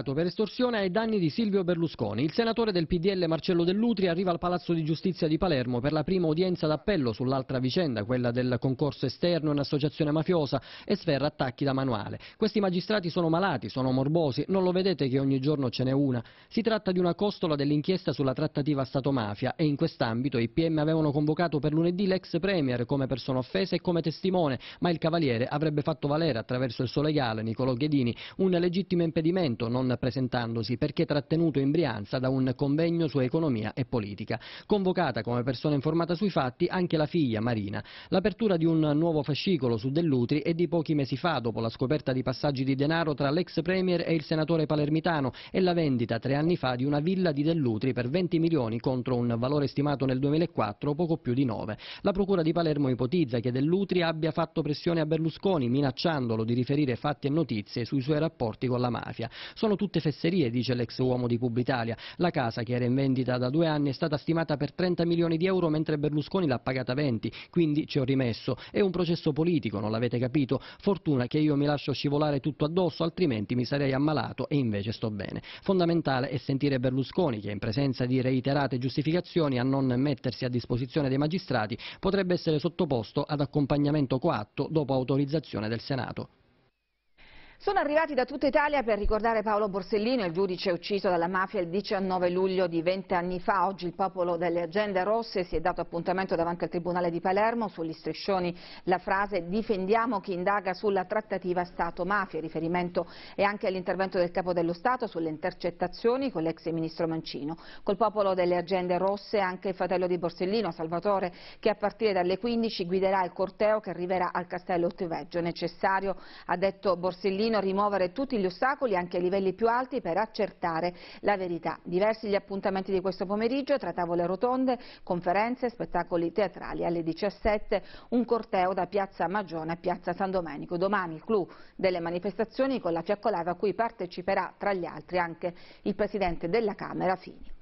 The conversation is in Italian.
imputato per estorsione ai danni di Silvio Berlusconi. Il senatore del PDL Marcello Dell'Utri arriva al Palazzo di Giustizia di Palermo per la prima udienza d'appello sull'altra vicenda, quella del concorso esterno in associazione mafiosa e sferra attacchi da manuale. Questi magistrati sono malati, sono morbosi, non lo vedete che ogni giorno ce n'è una. Si tratta di una costola dell'inchiesta sulla trattativa Stato-mafia e in quest'ambito i PM avevano convocato per lunedì l'ex Premier come persona offesa e come testimone, ma il Cavaliere avrebbe fatto valere attraverso il suo legale Nicolò Ghedini un legittimo impedimento non presentandosi perché trattenuto in Brianza da un convegno su economia e politica. Convocata come persona informata sui fatti anche la figlia Marina. L'apertura di un nuovo fascicolo su Dell'Utri è di pochi mesi fa dopo la scoperta di passaggi di denaro tra l'ex premier e il senatore palermitano e la vendita tre anni fa di una villa di Dell'Utri per 20 milioni contro un valore stimato nel 2004 poco più di 9. La procura di Palermo ipotizza che Dell'Utri abbia fatto pressione a Berlusconi minacciandolo di riferire fatti e notizie sui suoi rapporti con la mafia. Sono tutte fesserie, dice l'ex uomo di Publitalia. La casa, che era in vendita da due anni, è stata stimata per 30 milioni di euro, mentre Berlusconi l'ha pagata 20, quindi ci ho rimesso. È un processo politico, non l'avete capito? Fortuna che io mi lascio scivolare tutto addosso, altrimenti mi sarei ammalato e invece sto bene. Fondamentale è sentire Berlusconi, che in presenza di reiterate giustificazioni a non mettersi a disposizione dei magistrati, potrebbe essere sottoposto ad accompagnamento coatto dopo autorizzazione del Senato. Sono arrivati da tutta Italia per ricordare Paolo Borsellino, il giudice ucciso dalla mafia il 19 luglio di 20 anni fa. Oggi il popolo delle agende rosse si è dato appuntamento davanti al Tribunale di Palermo. Sugli striscioni la frase difendiamo chi indaga sulla trattativa Stato-mafia. riferimento è anche all'intervento del Capo dello Stato sulle intercettazioni con l'ex ministro Mancino. Col popolo delle agende rosse anche il fratello di Borsellino, Salvatore, che a partire dalle 15 guiderà il corteo che arriverà al Castello Teveggio. Necessario, ha detto Borsellino, Berlino a rimuovere tutti gli ostacoli anche ai livelli più alti per accertare la verità. Diversi gli appuntamenti di questo pomeriggio tra tavole rotonde, conferenze, spettacoli teatrali alle 17, un corteo da Piazza Magione a Piazza San Domenico. Domani il clou delle manifestazioni con la fiaccolata a cui parteciperà tra gli altri anche il Presidente della Camera Fini.